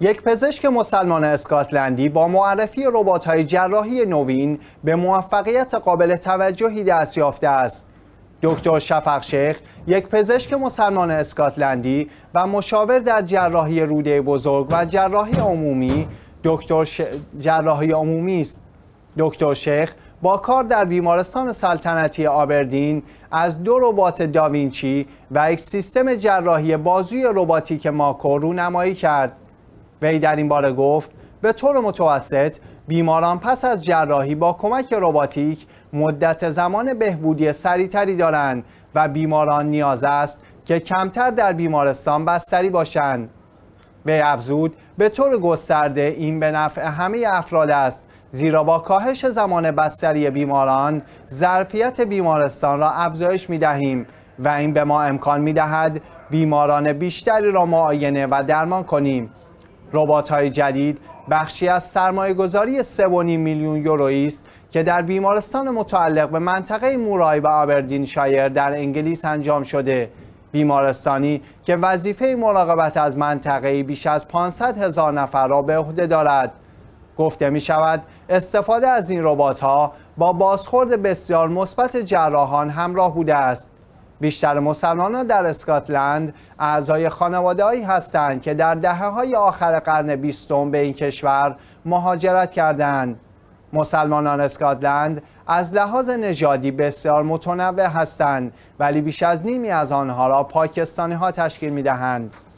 یک پزشک مسلمان اسکاتلندی با معرفی های جراحی نوین به موفقیت قابل توجهی دست یافته است. دکتر شفق شیخ یک پزشک مسلمان اسکاتلندی و مشاور در جراحی روده بزرگ و جراحی عمومی دکتر جراحی عمومی است. دکتر شیخ با کار در بیمارستان سلطنتی آبردین از دو ربات داوینچی و یک سیستم جراحی بازوی رباتیک ماکو نمایی کرد. وی در این باره گفت به طور متوسط بیماران پس از جراحی با کمک رباتیک مدت زمان بهبودی سریعتری دارند و بیماران نیاز است که کمتر در بیمارستان بستری باشند به افزود به طور گسترده این به نفع همه افراد است زیرا با کاهش زمان بستری بیماران ظرفیت بیمارستان را افزایش می دهیم و این به ما امکان می دهد بیماران بیشتری را معاینه و درمان کنیم ربات های جدید بخشی از سرمایه گذاری 3.5 میلیون یورویی است که در بیمارستان متعلق به منطقه مورای و آبردین شایر در انگلیس انجام شده بیمارستانی که وظیفه مراقبت از منطقه بیش از 500 هزار نفر را به عهده دارد گفته می شود استفاده از این ربات ها با بازخورد بسیار مثبت جراحان همراه بوده است بیشتر مسلمانان در اسکاتلند اعضای خانوادههایی هستند که در دهه های آخر قرن بیستم به این کشور مهاجرت کردند. مسلمانان اسکاتلند از لحاظ نژادی بسیار متنوع هستند ولی بیش از نیمی از آنها را پاکستانی ها تشکیل می دهند.